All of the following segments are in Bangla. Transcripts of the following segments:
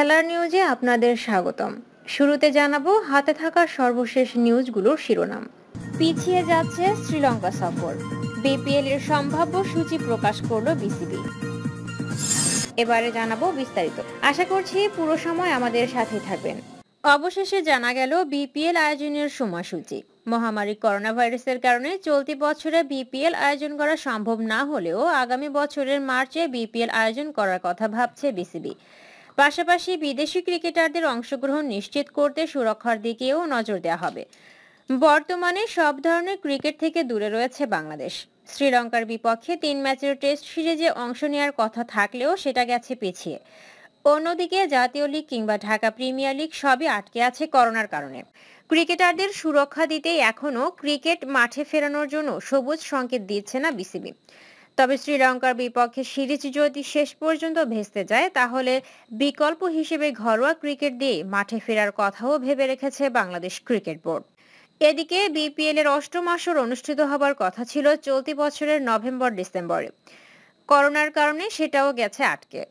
খেলার নিউজে আপনাদের স্বাগতম শুরুতে জানাবো হাতে থাকা সর্বশেষ নিউজগুলোর শিরোনাম পিছিয়ে যাচ্ছে শ্রীলঙ্কা সফর বিপিএল এর সম্ভাব্য সূচি প্রকাশ করলো বিসিবি এবারে জানাবো বিস্তারিত আশা করছি পুরো সময় আমাদের সাথে থাকবেন অবশেষে জানা গেল বিপিএল আয়োজনের সময়সূচি মহামারী করোনা ভাইরাসের কারণে চলতি বছরে বিপিএল আয়োজন করা সম্ভব না হলেও আগামী বছরের মার্চে বিপিএল আয়োজন করার কথা ভাবছে বিসিবি পাশাপাশি বিদেশি ক্রিকেটারদের অংশগ্রহণ নিশ্চিত করতে সুরক্ষার দিকেও নজর দেওয়া হবে বর্তমানে সব ধরনের ক্রিকেট থেকে দূরে রয়েছে বাংলাদেশ শ্রীলঙ্কার বিপক্ষে তিন ম্যাচের টেস্ট সিরিজে অংশ নেওয়ার কথা থাকলেও সেটা গেছে পিছিয়ে অন্যদিকে জাতীয় লিগ কিংবা ঢাকা প্রিমিয়ার লিগ সবই আটকে আছে করোনার কারণে ক্রিকেটারদের সুরক্ষা দিতেই এখনও ক্রিকেট মাঠে ফেরানোর জন্য সবুজ সংকেত দিচ্ছে না বিসিবি তবে শ্রীলঙ্কার বিপক্ষে সিরিজ যদি শেষ পর্যন্ত ভেস্তে যায় তাহলে বিকল্প হিসেবে ঘরোয়া ক্রিকেট দিয়ে মাঠে ফেরার কথাও ভেবে রেখেছে বাংলাদেশ ক্রিকেট বোর্ড এদিকে বিপিএল এর অষ্টম আসর অনুষ্ঠিত হবার কথা ছিল চলতি বছরের নভেম্বর ডিসেম্বরে করোনার কারণে সেটাও গেছে আটকে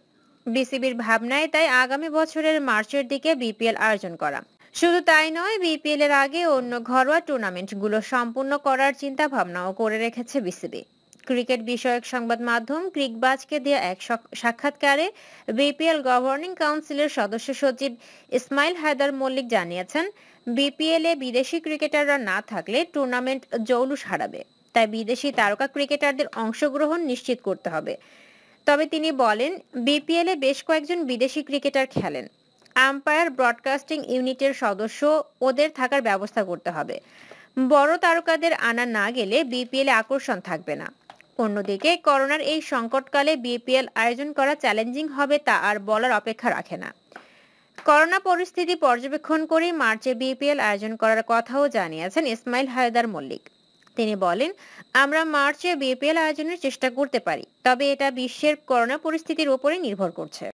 বিসিবির ভাবনায় তাই আগামী বছরের মার্চের দিকে বিপিএল আয়োজন করা শুধু তাই নয় বিপিএল এর আগে অন্য ঘরোয়া টুর্নামেন্টগুলো সম্পূর্ণ করার চিন্তা ভাবনাও করে রেখেছে বিসিবি ক্রিকেট বিষয়ক সংবাদ মাধ্যম ক্রিকবাজকে দেয়া এক সাক্ষাৎকারে বিপিএল গভর্নিং কাউন্সিলের সদস্য সচিব ইসমাইল হায়দার মল্লিক জানিয়েছেন বিপিএল এ বিদেশি ক্রিকেটাররা না থাকলে টুর্নামেন্ট জৌলুস হারাবে তাই বিদেশি তারকা ক্রিকেটারদের অংশগ্রহণ নিশ্চিত করতে হবে তবে তিনি বলেন বিপিএল এ বেশ কয়েকজন বিদেশি ক্রিকেটার খেলেন আম্পায়ার ব্রডকাস্টিং ইউনিটের সদস্য ওদের থাকার ব্যবস্থা করতে হবে বড় তারকাদের আনা না গেলে বিপিএলে আকর্ষণ থাকবে না অন্যদিকে করোনার এই সংকটকালে বিপিএল আয়োজন করা চ্যালেঞ্জিং হবে তা আর বলার অপেক্ষা রাখে না করোনা পরিস্থিতি পর্যবেক্ষণ করে মার্চে বিপিএল আয়োজন করার কথাও জানিয়েছেন ইসমাইল হায়দার মল্লিক তিনি বলেন আমরা মার্চে বিপিএল আয়োজনের চেষ্টা করতে পারি তবে এটা বিশ্বের করোনা পরিস্থিতির উপরে নির্ভর করছে